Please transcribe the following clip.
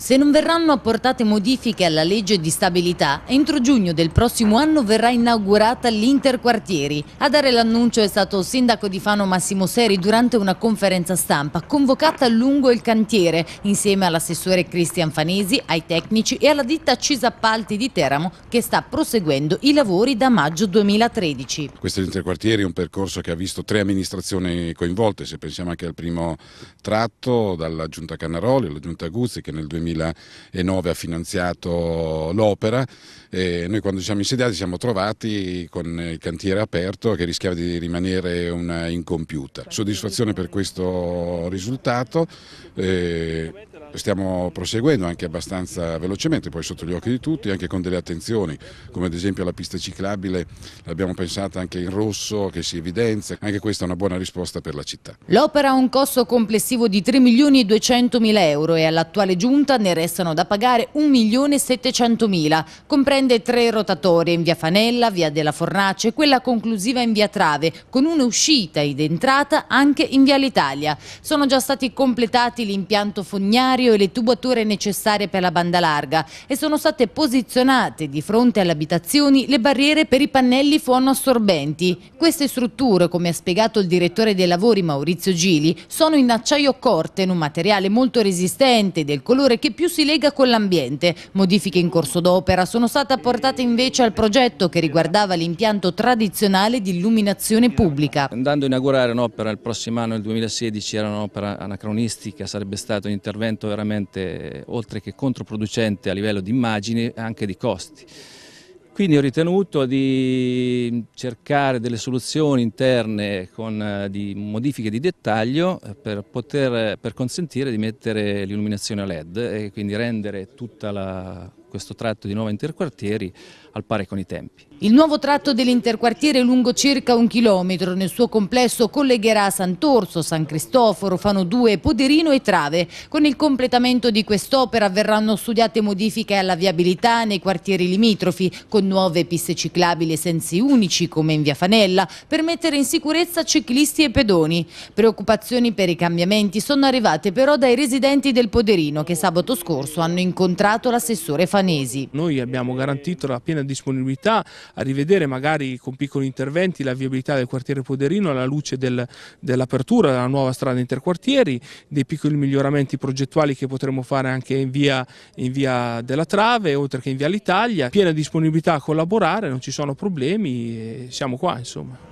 Se non verranno apportate modifiche alla legge di stabilità, entro giugno del prossimo anno verrà inaugurata l'Interquartieri. A dare l'annuncio è stato il sindaco di Fano Massimo Seri durante una conferenza stampa convocata lungo il cantiere insieme all'assessore Cristian Fanesi, ai tecnici e alla ditta Cisappalti di Teramo che sta proseguendo i lavori da maggio 2013. Questo Interquartieri è un percorso che ha visto tre amministrazioni coinvolte, se pensiamo anche al primo tratto dalla Giunta Cannaroli alla Giunta Guzzi che nel 2013 2009 ha finanziato l'opera e noi quando ci siamo insediati ci siamo trovati con il cantiere aperto che rischiava di rimanere una incompiuta. Soddisfazione per questo risultato. Eh, stiamo proseguendo anche abbastanza velocemente, poi sotto gli occhi di tutti, anche con delle attenzioni, come ad esempio la pista ciclabile l'abbiamo pensata anche in rosso che si evidenzia, anche questa è una buona risposta per la città. L'opera ha un costo complessivo di 3 milioni e 200 mila euro e all'attuale giunta ne restano da pagare 1 milione e 700 mila, comprende tre rotatorie in via Fanella, via della Fornace e quella conclusiva in via Trave, con un'uscita ed entrata anche in via l'Italia. Sono già stati completati l'impianto fognario necessario e le tubature necessarie per la banda larga e sono state posizionate di fronte alle abitazioni le barriere per i pannelli fuono assorbenti. Queste strutture, come ha spiegato il direttore dei lavori Maurizio Gili, sono in acciaio corte, in un materiale molto resistente del colore che più si lega con l'ambiente. Modifiche in corso d'opera sono state apportate invece al progetto che riguardava l'impianto tradizionale di illuminazione pubblica. Andando a inaugurare un'opera il prossimo anno, nel 2016, era un'opera anacronistica, sarebbe stato un intervento veramente, oltre che controproducente a livello di immagini, anche di costi. Quindi ho ritenuto di cercare delle soluzioni interne con eh, di modifiche di dettaglio eh, per, poter, per consentire di mettere l'illuminazione a LED e quindi rendere tutta la questo tratto di nuovo interquartieri al pari con i tempi. Il nuovo tratto dell'interquartiere lungo circa un chilometro nel suo complesso collegherà Sant'Orso, San Cristoforo, Fano 2, Poderino e Trave. Con il completamento di quest'opera verranno studiate modifiche alla viabilità nei quartieri limitrofi con nuove piste ciclabili e sensi unici come in via Fanella per mettere in sicurezza ciclisti e pedoni. Preoccupazioni per i cambiamenti sono arrivate però dai residenti del Poderino che sabato scorso hanno incontrato l'assessore Fanella albanesi. Noi abbiamo garantito la piena disponibilità a rivedere magari con piccoli interventi la viabilità del quartiere Poderino alla luce del, dell'apertura della nuova strada interquartieri, dei piccoli miglioramenti progettuali che potremmo fare anche in via, in via della Trave, oltre che in via l'Italia, piena disponibilità a collaborare, non ci sono problemi, siamo qua insomma.